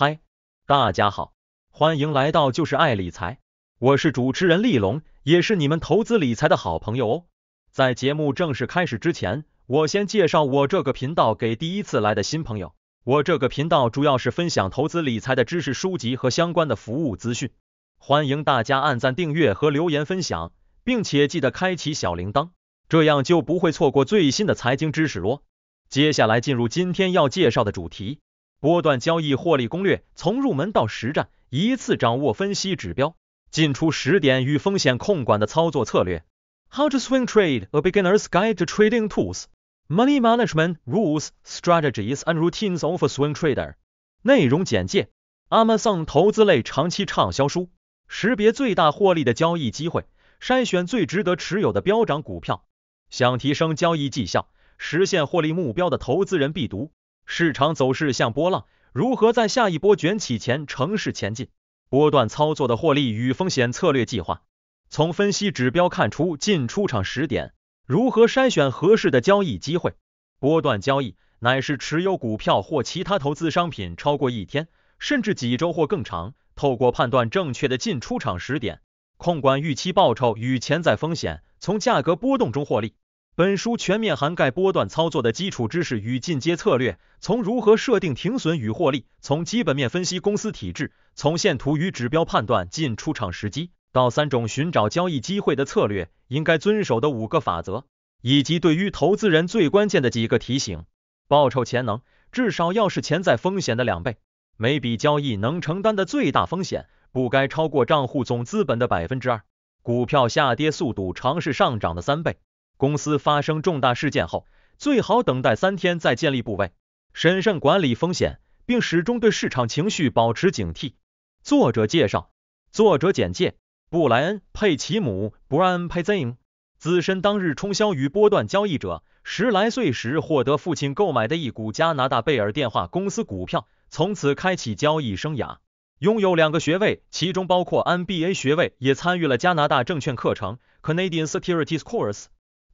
嗨，大家好，欢迎来到就是爱理财，我是主持人立龙，也是你们投资理财的好朋友哦。在节目正式开始之前，我先介绍我这个频道给第一次来的新朋友。我这个频道主要是分享投资理财的知识书籍和相关的服务资讯，欢迎大家按赞、订阅和留言分享，并且记得开启小铃铛，这样就不会错过最新的财经知识咯。接下来进入今天要介绍的主题。波段交易获利攻略，从入门到实战，一次掌握分析指标、进出时点与风险控管的操作策略。How to Swing Trade: A Beginner's Guide to Trading Tools, Money Management Rules, Strategies, and Routines o f a Swing Trader。内容简介：Amazon 投资类长期畅销书，识别最大获利的交易机会，筛选最值得持有的标涨股票。想提升交易绩效、实现获利目标的投资人必读。市场走势像波浪，如何在下一波卷起前乘势前进？波段操作的获利与风险策略计划。从分析指标看出进出场时点，如何筛选合适的交易机会？波段交易乃是持有股票或其他投资商品超过一天，甚至几周或更长，透过判断正确的进出场时点，控管预期报酬与潜在风险，从价格波动中获利。本书全面涵盖波段操作的基础知识与进阶策略，从如何设定停损与获利，从基本面分析公司体制，从线图与指标判断进出场时机，到三种寻找交易机会的策略，应该遵守的五个法则，以及对于投资人最关键的几个提醒：报酬潜能至少要是潜在风险的两倍；每笔交易能承担的最大风险不该超过账户总资本的百分之二；股票下跌速度尝试上涨的三倍。公司发生重大事件后，最好等待三天再建立部位，审慎管理风险，并始终对市场情绪保持警惕。作者介绍：作者简介，布莱恩·佩奇姆 （Brian p a z e e m 资深当日冲销与波段交易者。十来岁时获得父亲购买的一股加拿大贝尔电话公司股票，从此开启交易生涯。拥有两个学位，其中包括 MBA 学位，也参与了加拿大证券课程 （Canadian Securities Course）。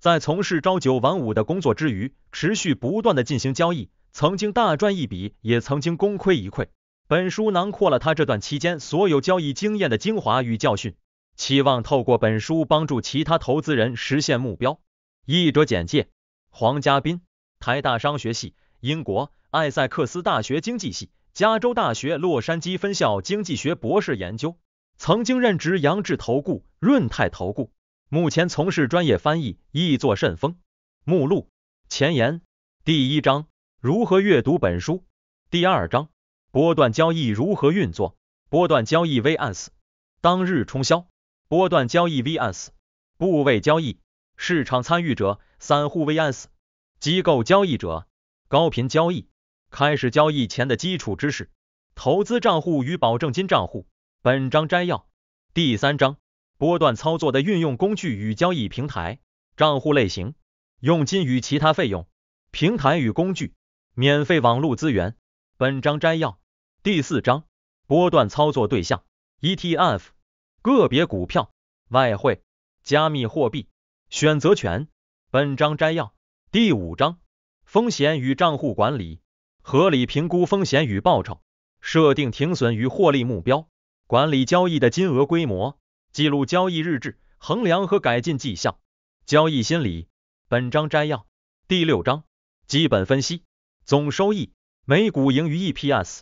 在从事朝九晚五的工作之余，持续不断的进行交易，曾经大赚一笔，也曾经功亏一篑。本书囊括了他这段期间所有交易经验的精华与教训，期望透过本书帮助其他投资人实现目标。译者简介：黄嘉斌，台大商学系，英国艾塞克斯大学经济系，加州大学洛杉矶分校经济学博士研究，曾经任职杨志投顾、润泰投顾。目前从事专业翻译，译作顺风。目录：前言，第一章如何阅读本书，第二章波段交易如何运作，波段交易 vs 当日冲销，波段交易 vs 部位交易，市场参与者散户 vs 机构交易者，高频交易，开始交易前的基础知识，投资账户与保证金账户。本章摘要，第三章。波段操作的运用工具与交易平台，账户类型，佣金与其他费用，平台与工具，免费网络资源。本章摘要。第四章，波段操作对象：ETF、个别股票、外汇、加密货币、选择权。本章摘要。第五章，风险与账户管理：合理评估风险与报酬，设定停损与获利目标，管理交易的金额规模。记录交易日志，衡量和改进绩效，交易心理。本章摘要：第六章，基本分析，总收益，每股盈余 EPS，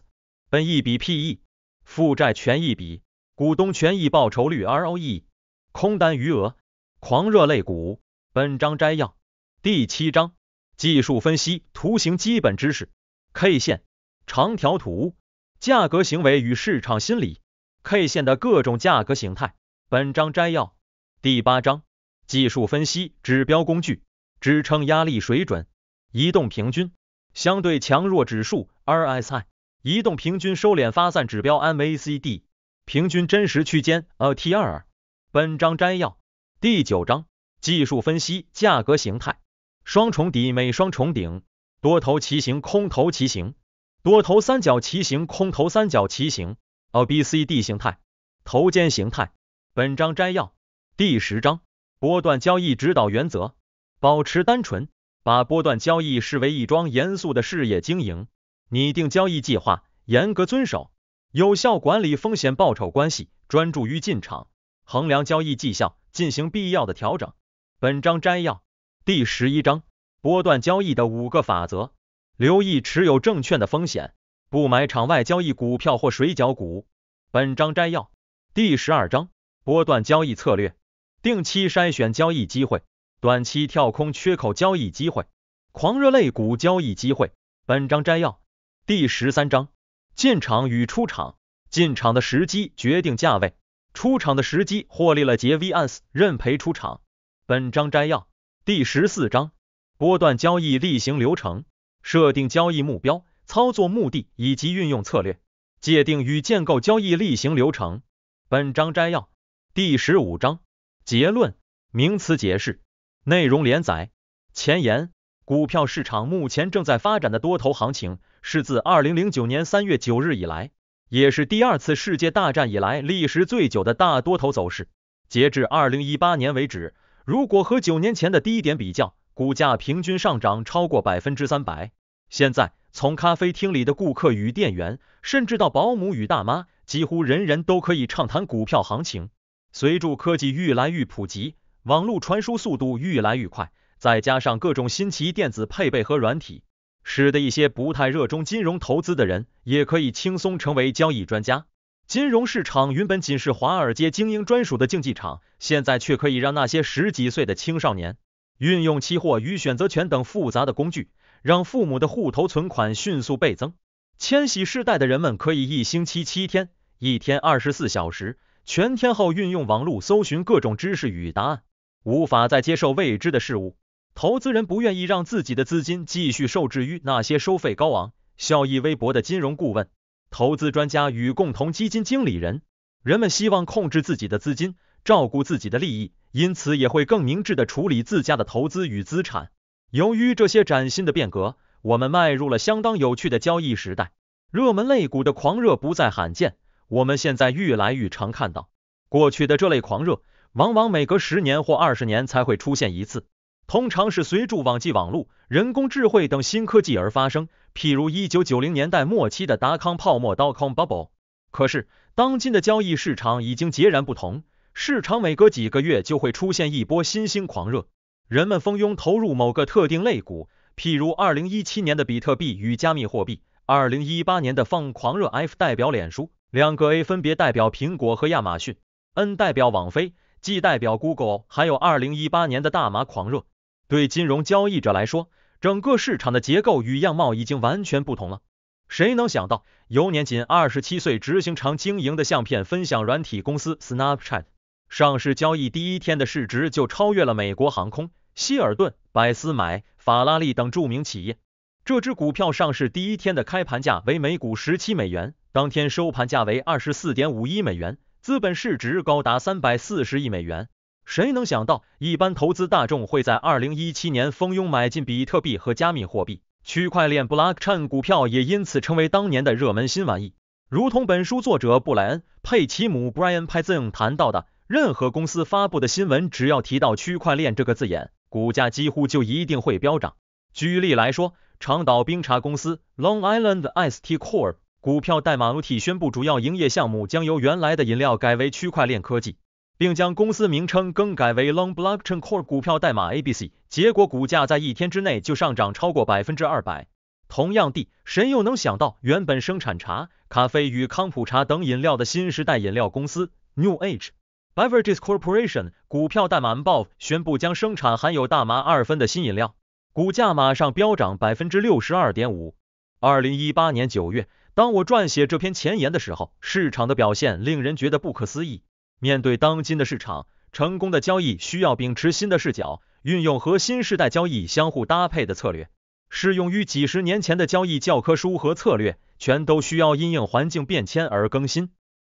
本益比 PE，负债权益比，股东权益报酬率 ROE，空单余额，狂热类股。本章摘要：第七章，技术分析，图形基本知识，K 线，长条图，价格行为与市场心理，K 线的各种价格形态。本章摘要：第八章技术分析指标工具支撑压力水准移动平均相对强弱指数 RSI 移动平均收敛发散指标 MACD 平均真实区间 ATR。本章摘要：第九章技术分析价格形态双重底每双重顶多头骑形空头骑形多头三角骑形空头三角骑形 OBCD 形态头肩形态。本章摘要：第十章，波段交易指导原则，保持单纯，把波段交易视为一桩严肃的事业经营，拟定交易计划，严格遵守，有效管理风险报酬关系，专注于进场，衡量交易绩效，进行必要的调整。本章摘要：第十一章，波段交易的五个法则，留意持有证券的风险，不买场外交易股票或水饺股。本章摘要：第十二章。波段交易策略，定期筛选交易机会，短期跳空缺口交易机会，狂热类股交易机会。本章摘要：第十三章，进场与出场，进场的时机决定价位，出场的时机获利了结 vs 认赔出场。本章摘要：第十四章，波段交易例行流程，设定交易目标、操作目的以及运用策略，界定与建构交易例行流程。本章摘要。第十五章结论名词解释内容连载前言股票市场目前正在发展的多头行情是自二零零九年三月九日以来，也是第二次世界大战以来历时最久的大多头走势。截至二零一八年为止，如果和九年前的低点比较，股价平均上涨超过百分之三百。现在，从咖啡厅里的顾客与店员，甚至到保姆与大妈，几乎人人都可以畅谈股票行情。随着科技愈来愈普及，网络传输速度愈来愈快，再加上各种新奇电子配备和软体，使得一些不太热衷金融投资的人，也可以轻松成为交易专家。金融市场原本仅是华尔街精英专属的竞技场，现在却可以让那些十几岁的青少年，运用期货与选择权等复杂的工具，让父母的户头存款迅速倍增。千禧世代的人们可以一星期七天，一天二十四小时。全天候运用网络搜寻各种知识与答案，无法再接受未知的事物。投资人不愿意让自己的资金继续受制于那些收费高昂、效益微薄的金融顾问、投资专家与共同基金经理人。人们希望控制自己的资金，照顾自己的利益，因此也会更明智地处理自家的投资与资产。由于这些崭新的变革，我们迈入了相当有趣的交易时代。热门类股的狂热不再罕见。我们现在愈来愈常看到，过去的这类狂热往往每隔十年或二十年才会出现一次，通常是随网际网、路、人工智慧等新科技而发生，譬如一九九零年代末期的达康泡沫 （Dotcom Bubble）。可是，当今的交易市场已经截然不同，市场每隔几个月就会出现一波新兴狂热，人们蜂拥投入某个特定类股，譬如二零一七年的比特币与加密货币，二零一八年的放狂热 （F 代表脸书）。两个 A 分别代表苹果和亚马逊，N 代表网飞，G 代表 Google，还有2018年的大麻狂热。对金融交易者来说，整个市场的结构与样貌已经完全不同了。谁能想到，由年仅二十七岁执行长经营的相片分享软体公司 Snapchat，上市交易第一天的市值就超越了美国航空、希尔顿、百思买、法拉利等著名企业。这只股票上市第一天的开盘价为每股十七美元，当天收盘价为二十四点五一美元，资本市值高达三百四十亿美元。谁能想到，一般投资大众会在二零一七年蜂拥买进比特币和加密货币，区块链 （Blockchain） 股票也因此成为当年的热门新玩意。如同本书作者布莱恩·佩奇姆 （Brian p a o n 谈到的，任何公司发布的新闻只要提到区块链这个字眼，股价几乎就一定会飙涨。举例来说，长岛冰茶公司 Long Island I.T. Corp. 股票代码 o t 宣布主要营业项目将由原来的饮料改为区块链科技，并将公司名称更改为 Long Blockchain Corp. 股票代码 A.B.C. 结果股价在一天之内就上涨超过百分之二百。同样地，谁又能想到原本生产茶、咖啡与康普茶等饮料的新时代饮料公司 New Age Beverages Corporation 股票代码 MBOV 宣布将生产含有大麻二酚的新饮料。股价马上飙涨百分之六十二点五。二零一八年九月，当我撰写这篇前言的时候，市场的表现令人觉得不可思议。面对当今的市场，成功的交易需要秉持新的视角，运用和新时代交易相互搭配的策略。适用于几十年前的交易教科书和策略，全都需要因应环境变迁而更新。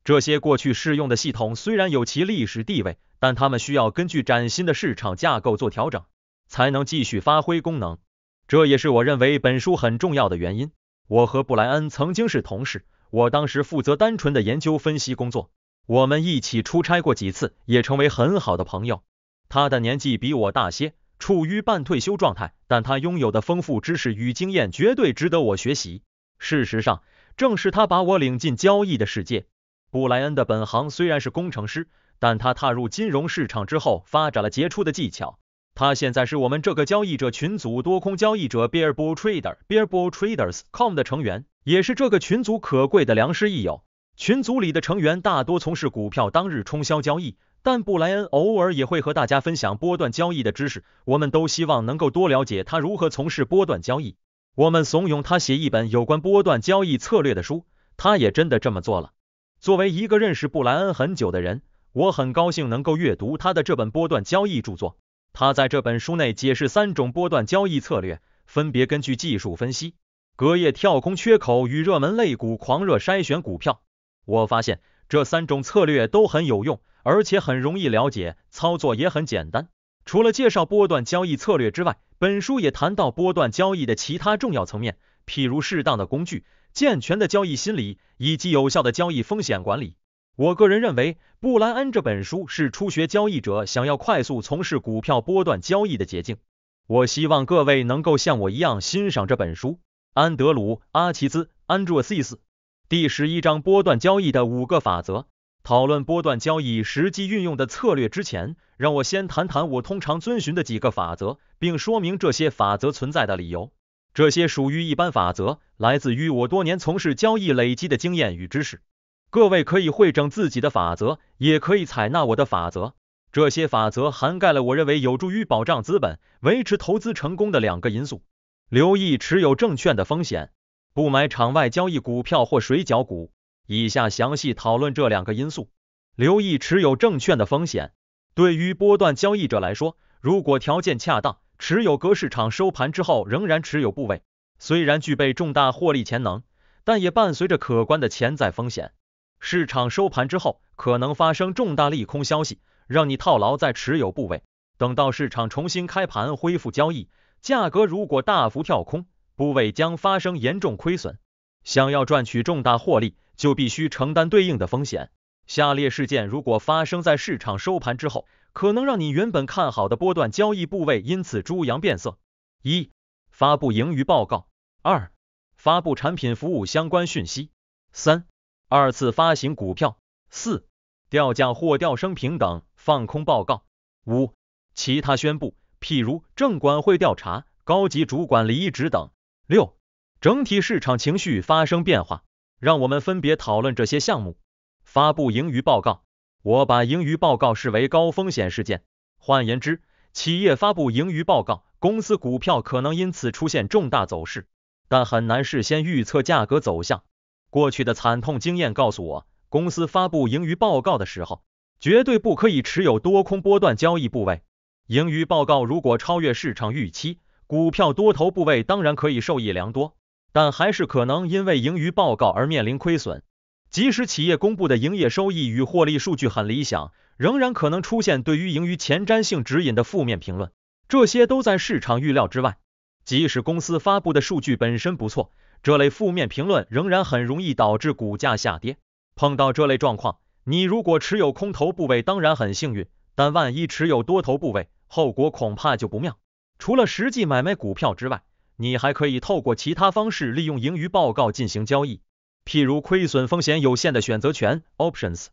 这些过去适用的系统虽然有其历史地位，但他们需要根据崭新的市场架构做调整。才能继续发挥功能，这也是我认为本书很重要的原因。我和布莱恩曾经是同事，我当时负责单纯的研究分析工作，我们一起出差过几次，也成为很好的朋友。他的年纪比我大些，处于半退休状态，但他拥有的丰富知识与经验绝对值得我学习。事实上，正是他把我领进交易的世界。布莱恩的本行虽然是工程师，但他踏入金融市场之后，发展了杰出的技巧。他现在是我们这个交易者群组多空交易者 Bear Bull t r a d e r Bear Bull Traders.com 的成员，也是这个群组可贵的良师益友。群组里的成员大多从事股票当日冲销交易，但布莱恩偶尔也会和大家分享波段交易的知识。我们都希望能够多了解他如何从事波段交易。我们怂恿他写一本有关波段交易策略的书，他也真的这么做了。作为一个认识布莱恩很久的人，我很高兴能够阅读他的这本波段交易著作。他在这本书内解释三种波段交易策略，分别根据技术分析、隔夜跳空缺口与热门类股狂热筛选股票。我发现这三种策略都很有用，而且很容易了解，操作也很简单。除了介绍波段交易策略之外，本书也谈到波段交易的其他重要层面，譬如适当的工具、健全的交易心理以及有效的交易风险管理。我个人认为，《布莱恩》这本书是初学交易者想要快速从事股票波段交易的捷径。我希望各位能够像我一样欣赏这本书。安德鲁·阿奇兹 （Andrew Cis） 第十一章《波段交易的五个法则》讨论波段交易实际运用的策略之前，让我先谈谈我通常遵循的几个法则，并说明这些法则存在的理由。这些属于一般法则，来自于我多年从事交易累积的经验与知识。各位可以会整自己的法则，也可以采纳我的法则。这些法则涵盖了我认为有助于保障资本、维持投资成功的两个因素：留意持有证券的风险，不买场外交易股票或水饺股。以下详细讨论这两个因素。留意持有证券的风险，对于波段交易者来说，如果条件恰当，持有隔市场收盘之后仍然持有部位，虽然具备重大获利潜能，但也伴随着可观的潜在风险。市场收盘之后可能发生重大利空消息，让你套牢在持有部位。等到市场重新开盘恢复交易，价格如果大幅跳空，部位将发生严重亏损。想要赚取重大获利，就必须承担对应的风险。下列事件如果发生在市场收盘之后，可能让你原本看好的波段交易部位因此猪羊变色：一、发布盈余报告；二、发布产品服务相关讯息；三。二次发行股票；四，调价或调升平等放空报告；五，其他宣布，譬如证管会调查、高级主管离职等；六，整体市场情绪发生变化。让我们分别讨论这些项目。发布盈余报告，我把盈余报告视为高风险事件。换言之，企业发布盈余报告，公司股票可能因此出现重大走势，但很难事先预测价格走向。过去的惨痛经验告诉我，公司发布盈余报告的时候，绝对不可以持有多空波段交易部位。盈余报告如果超越市场预期，股票多头部位当然可以受益良多，但还是可能因为盈余报告而面临亏损。即使企业公布的营业收益与获利数据很理想，仍然可能出现对于盈余前瞻性指引的负面评论，这些都在市场预料之外。即使公司发布的数据本身不错。这类负面评论仍然很容易导致股价下跌。碰到这类状况，你如果持有空头部位，当然很幸运；但万一持有多头部位，后果恐怕就不妙。除了实际买卖股票之外，你还可以透过其他方式利用盈余报告进行交易，譬如亏损风险有限的选择权 （options）。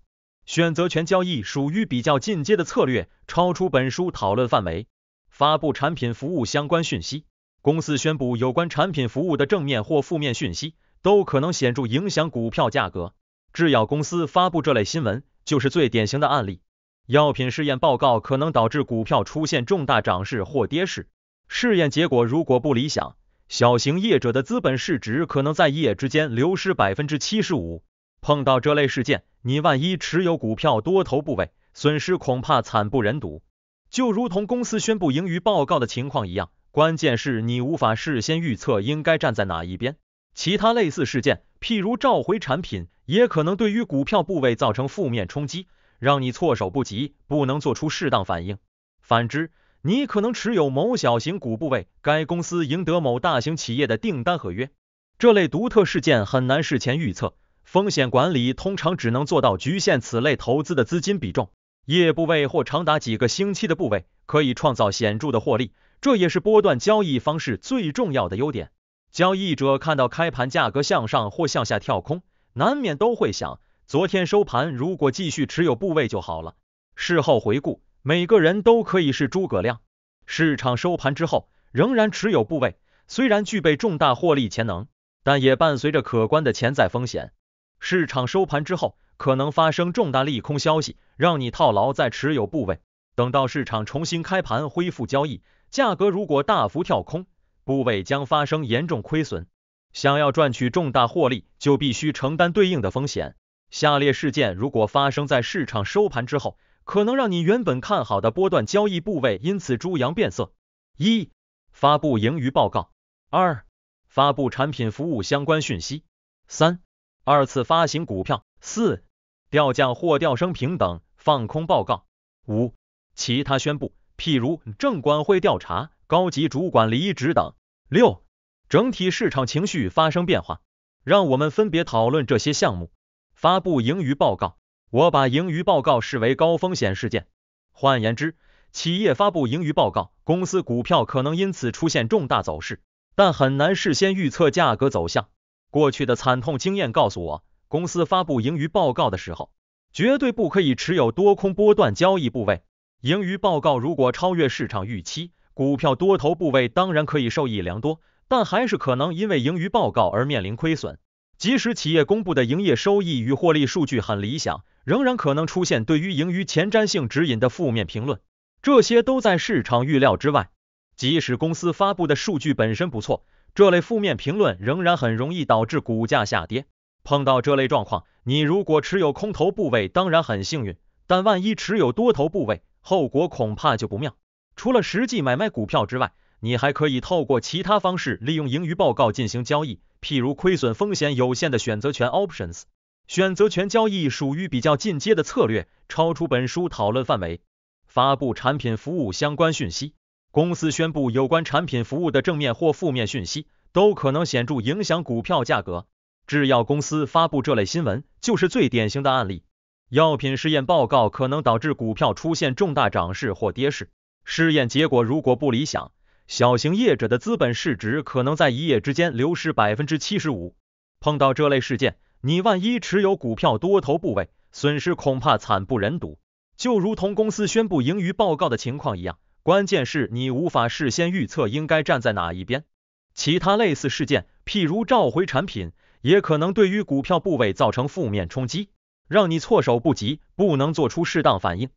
选择权交易属于比较进阶的策略，超出本书讨论范围。发布产品服务相关讯息。公司宣布有关产品服务的正面或负面讯息，都可能显著影响股票价格。制药公司发布这类新闻就是最典型的案例。药品试验报告可能导致股票出现重大涨势或跌势。试验结果如果不理想，小型业者的资本市值可能在一夜之间流失百分之七十五。碰到这类事件，你万一持有股票多头部位，损失恐怕惨不忍睹，就如同公司宣布盈余报告的情况一样。关键是你无法事先预测应该站在哪一边。其他类似事件，譬如召回产品，也可能对于股票部位造成负面冲击，让你措手不及，不能做出适当反应。反之，你可能持有某小型股部位，该公司赢得某大型企业的订单合约。这类独特事件很难事前预测，风险管理通常只能做到局限此类投资的资金比重。业部位或长达几个星期的部位，可以创造显著的获利。这也是波段交易方式最重要的优点。交易者看到开盘价格向上或向下跳空，难免都会想：昨天收盘如果继续持有部位就好了。事后回顾，每个人都可以是诸葛亮。市场收盘之后仍然持有部位，虽然具备重大获利潜能，但也伴随着可观的潜在风险。市场收盘之后可能发生重大利空消息，让你套牢在持有部位，等到市场重新开盘恢复交易。价格如果大幅跳空，部位将发生严重亏损。想要赚取重大获利，就必须承担对应的风险。下列事件如果发生在市场收盘之后，可能让你原本看好的波段交易部位因此猪羊变色：一、发布盈余报告；二、发布产品服务相关讯息；三、二次发行股票；四、调降或调升平等放空报告；五、其他宣布。譬如，政管会调查、高级主管离职等。六，整体市场情绪发生变化。让我们分别讨论这些项目。发布盈余报告，我把盈余报告视为高风险事件。换言之，企业发布盈余报告，公司股票可能因此出现重大走势，但很难事先预测价格走向。过去的惨痛经验告诉我，公司发布盈余报告的时候，绝对不可以持有多空波段交易部位。盈余报告如果超越市场预期，股票多头部位当然可以受益良多，但还是可能因为盈余报告而面临亏损。即使企业公布的营业收益与获利数据很理想，仍然可能出现对于盈余前瞻性指引的负面评论，这些都在市场预料之外。即使公司发布的数据本身不错，这类负面评论仍然很容易导致股价下跌。碰到这类状况，你如果持有空头部位当然很幸运，但万一持有多头部位，后果恐怕就不妙。除了实际买卖股票之外，你还可以透过其他方式利用盈余报告进行交易，譬如亏损风险有限的选择权 （options）。选择权交易属于比较进阶的策略，超出本书讨论范围。发布产品服务相关讯息，公司宣布有关产品服务的正面或负面讯息，都可能显著影响股票价格。制药公司发布这类新闻就是最典型的案例。药品试验报告可能导致股票出现重大涨势或跌势。试验结果如果不理想，小型业者的资本市值可能在一夜之间流失百分之七十五。碰到这类事件，你万一持有股票多头部位，损失恐怕惨不忍睹。就如同公司宣布盈余报告的情况一样，关键是你无法事先预测应该站在哪一边。其他类似事件，譬如召回产品，也可能对于股票部位造成负面冲击。让你措手不及，不能做出适当反应。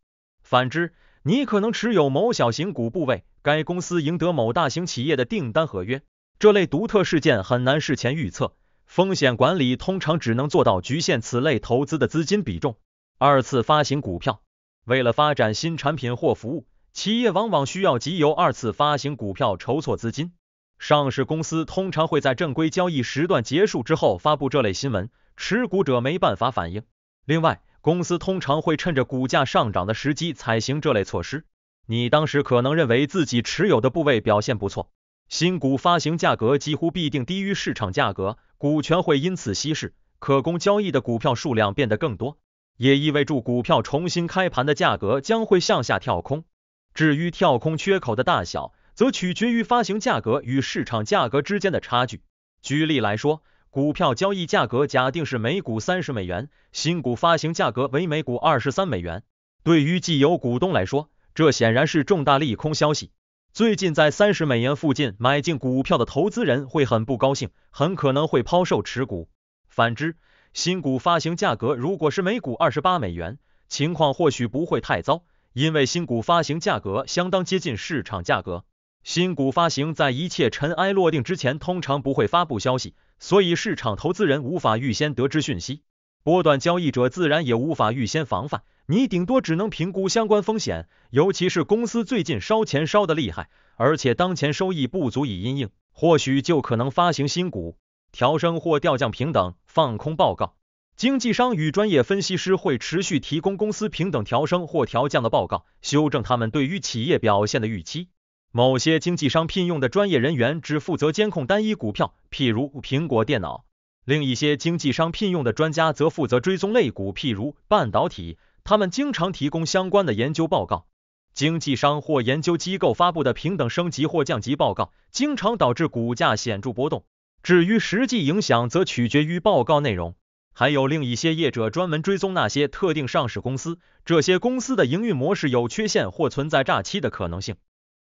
反之，你可能持有某小型股部位，该公司赢得某大型企业的订单合约。这类独特事件很难事前预测，风险管理通常只能做到局限此类投资的资金比重。二次发行股票，为了发展新产品或服务，企业往往需要藉由二次发行股票筹措资金。上市公司通常会在正规交易时段结束之后发布这类新闻，持股者没办法反应。另外，公司通常会趁着股价上涨的时机采行这类措施。你当时可能认为自己持有的部位表现不错，新股发行价格几乎必定低于市场价格，股权会因此稀释，可供交易的股票数量变得更多，也意味着股票重新开盘的价格将会向下跳空。至于跳空缺口的大小，则取决于发行价格与市场价格之间的差距。举例来说，股票交易价格假定是每股三十美元，新股发行价格为每股二十三美元。对于既有股东来说，这显然是重大利空消息。最近在三十美元附近买进股票的投资人会很不高兴，很可能会抛售持股。反之，新股发行价格如果是每股二十八美元，情况或许不会太糟，因为新股发行价格相当接近市场价格。新股发行在一切尘埃落定之前，通常不会发布消息，所以市场投资人无法预先得知讯息，波段交易者自然也无法预先防范。你顶多只能评估相关风险，尤其是公司最近烧钱烧得厉害，而且当前收益不足以因应，或许就可能发行新股，调升或调降平等放空报告。经纪商与专业分析师会持续提供公司平等调升或调降的报告，修正他们对于企业表现的预期。某些经纪商聘用的专业人员只负责监控单一股票，譬如苹果电脑；另一些经纪商聘用的专家则负责追踪类股，譬如半导体。他们经常提供相关的研究报告。经纪商或研究机构发布的平等升级或降级报告，经常导致股价显著波动。至于实际影响，则取决于报告内容。还有另一些业者专门追踪那些特定上市公司，这些公司的营运模式有缺陷或存在诈欺的可能性。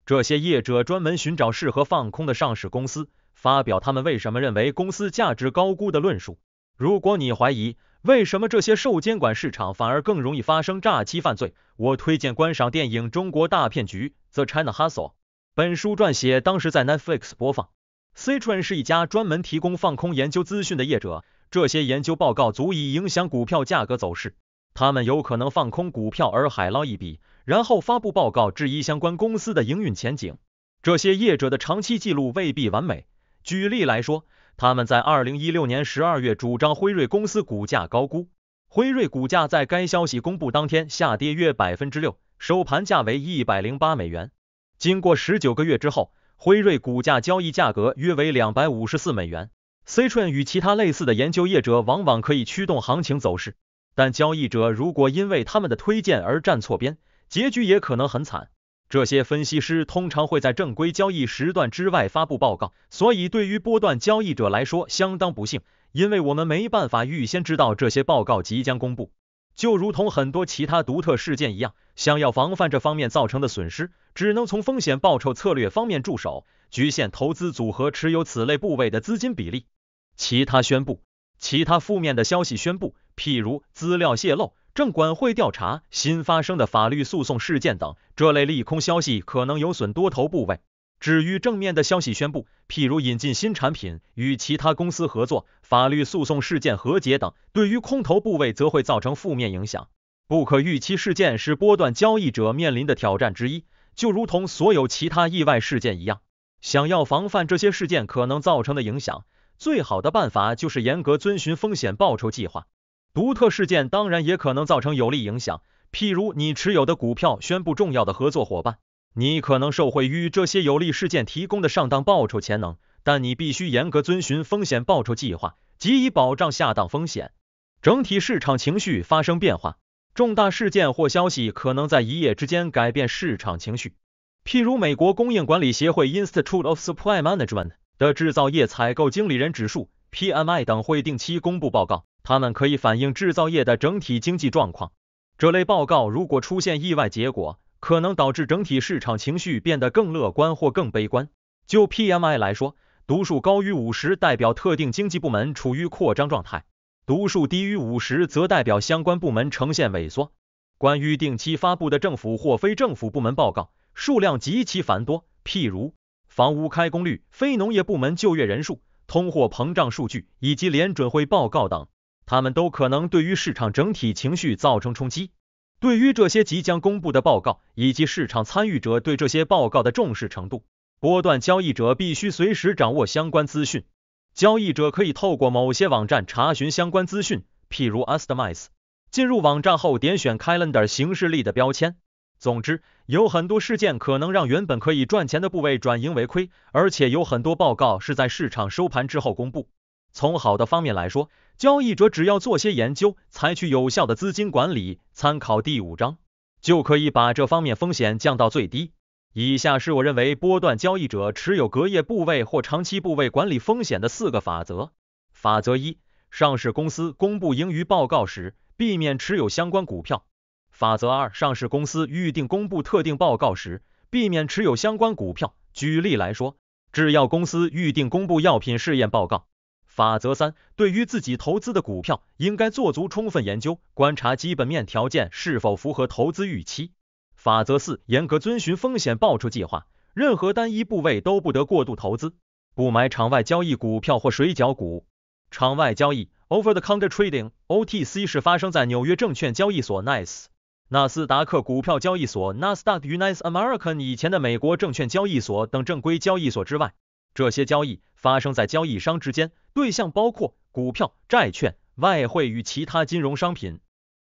这些业者专门寻找适合放空的上市公司，发表他们为什么认为公司价值高估的论述。如果你怀疑为什么这些受监管市场反而更容易发生诈欺犯罪，我推荐观赏电影《中国大骗局》The China Hustle。本书撰写当时在 Netflix 播放。Citron 是一家专门提供放空研究资讯的业者，这些研究报告足以影响股票价格走势。他们有可能放空股票而海捞一笔，然后发布报告质疑相关公司的营运前景。这些业者的长期记录未必完美。举例来说，他们在二零一六年十二月主张辉瑞公司股价高估，辉瑞股价在该消息公布当天下跌约百分之六，收盘价为一百零八美元。经过十九个月之后，辉瑞股价交易价格约为两百五十四美元。Citron 与其他类似的研究业者往往可以驱动行情走势。但交易者如果因为他们的推荐而站错边，结局也可能很惨。这些分析师通常会在正规交易时段之外发布报告，所以对于波段交易者来说相当不幸，因为我们没办法预先知道这些报告即将公布。就如同很多其他独特事件一样，想要防范这方面造成的损失，只能从风险报酬策略方面入手，局限投资组合持有此类部位的资金比例。其他宣布，其他负面的消息宣布。譬如资料泄露、证管会调查、新发生的法律诉讼事件等，这类利空消息可能有损多头部位；至于正面的消息宣布，譬如引进新产品、与其他公司合作、法律诉讼事件和解等，对于空头部位则会造成负面影响。不可预期事件是波段交易者面临的挑战之一，就如同所有其他意外事件一样。想要防范这些事件可能造成的影响，最好的办法就是严格遵循风险报酬计划。独特事件当然也可能造成有利影响，譬如你持有的股票宣布重要的合作伙伴，你可能受惠于这些有利事件提供的上当报酬潜能，但你必须严格遵循风险报酬计划，即以保障下当风险。整体市场情绪发生变化，重大事件或消息可能在一夜之间改变市场情绪，譬如美国供应管理协会 （Institute of Supply Management） 的制造业采购经理人指数 （PMI） 等会定期公布报告。它们可以反映制造业的整体经济状况。这类报告如果出现意外结果，可能导致整体市场情绪变得更乐观或更悲观。就 P M I 来说，读数高于五十代表特定经济部门处于扩张状态，读数低于五十则代表相关部门呈现萎缩。关于定期发布的政府或非政府部门报告，数量极其繁多，譬如房屋开工率、非农业部门就业人数、通货膨胀数据以及联准会报告等。他们都可能对于市场整体情绪造成冲击。对于这些即将公布的报告以及市场参与者对这些报告的重视程度，波段交易者必须随时掌握相关资讯。交易者可以透过某些网站查询相关资讯，譬如 a s t m a z s 进入网站后，点选 Calendar 形式力的标签。总之，有很多事件可能让原本可以赚钱的部位转盈为亏，而且有很多报告是在市场收盘之后公布。从好的方面来说，交易者只要做些研究，采取有效的资金管理，参考第五章，就可以把这方面风险降到最低。以下是我认为波段交易者持有隔夜部位或长期部位管理风险的四个法则：法则一，上市公司公布盈余报告时，避免持有相关股票；法则二，上市公司预定公布特定报告时，避免持有相关股票。举例来说，制药公司预定公布药品试验报告。法则三，对于自己投资的股票，应该做足充分研究，观察基本面条件是否符合投资预期。法则四，严格遵循风险报酬计划，任何单一部位都不得过度投资，不买场外交易股票或水饺股。场外交易 （Over the Counter Trading, OTC） 是发生在纽约证券交易所 n i c e 纳斯达克股票交易所 （NASDAQ） 与 NICE a m e r i c a n 以前的美国证券交易所等正规交易所之外，这些交易。发生在交易商之间，对象包括股票、债券、外汇与其他金融商品。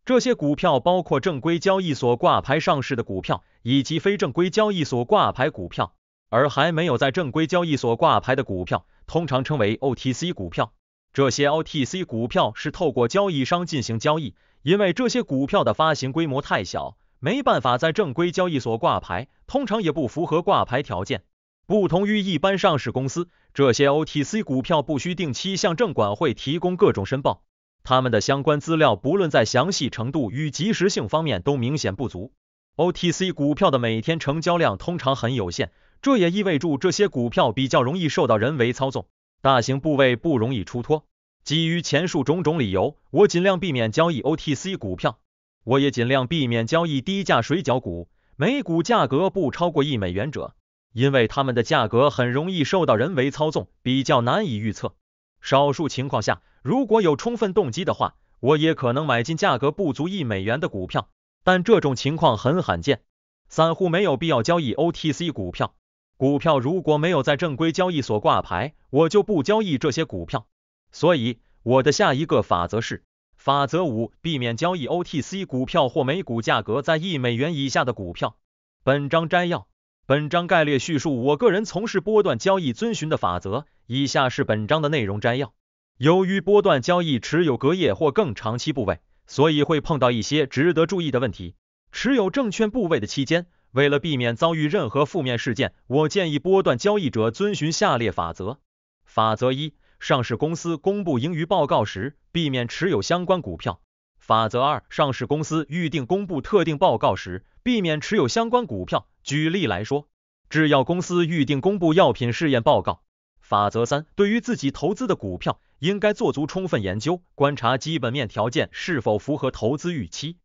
这些股票包括正规交易所挂牌上市的股票，以及非正规交易所挂牌股票。而还没有在正规交易所挂牌的股票，通常称为 OTC 股票。这些 OTC 股票是透过交易商进行交易，因为这些股票的发行规模太小，没办法在正规交易所挂牌，通常也不符合挂牌条件。不同于一般上市公司，这些 OTC 股票不需定期向证管会提供各种申报，他们的相关资料不论在详细程度与及时性方面都明显不足。OTC 股票的每天成交量通常很有限，这也意味着这些股票比较容易受到人为操纵，大型部位不容易出脱。基于前述种种理由，我尽量避免交易 OTC 股票，我也尽量避免交易低价水饺股，每股价格不超过一美元者。因为它们的价格很容易受到人为操纵，比较难以预测。少数情况下，如果有充分动机的话，我也可能买进价格不足一美元的股票，但这种情况很罕见。散户没有必要交易 OTC 股票。股票如果没有在正规交易所挂牌，我就不交易这些股票。所以，我的下一个法则是：法则五，避免交易 OTC 股票或每股价格在一美元以下的股票。本章摘要。本章概略叙述我个人从事波段交易遵循的法则。以下是本章的内容摘要。由于波段交易持有隔夜或更长期部位，所以会碰到一些值得注意的问题。持有证券部位的期间，为了避免遭遇任何负面事件，我建议波段交易者遵循下列法则。法则一：上市公司公布盈余报告时，避免持有相关股票。法则二，上市公司预定公布特定报告时，避免持有相关股票。举例来说，制药公司预定公布药品试验报告。法则三，对于自己投资的股票，应该做足充分研究，观察基本面条件是否符合投资预期。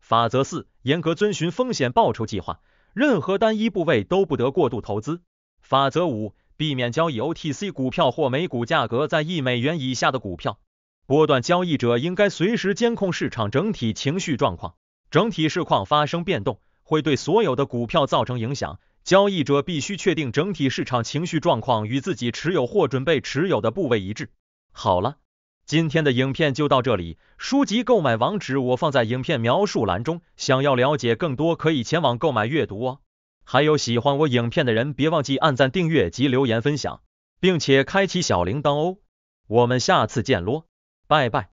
法则四，严格遵循风险报酬计划，任何单一部位都不得过度投资。法则五，避免交易 OTC 股票或每股价格在一美元以下的股票。波段交易者应该随时监控市场整体情绪状况，整体市况发生变动，会对所有的股票造成影响。交易者必须确定整体市场情绪状况与自己持有或准备持有的部位一致。好了，今天的影片就到这里，书籍购买网址我放在影片描述栏中，想要了解更多可以前往购买阅读哦。还有喜欢我影片的人，别忘记按赞、订阅及留言分享，并且开启小铃铛哦。我们下次见喽！拜拜。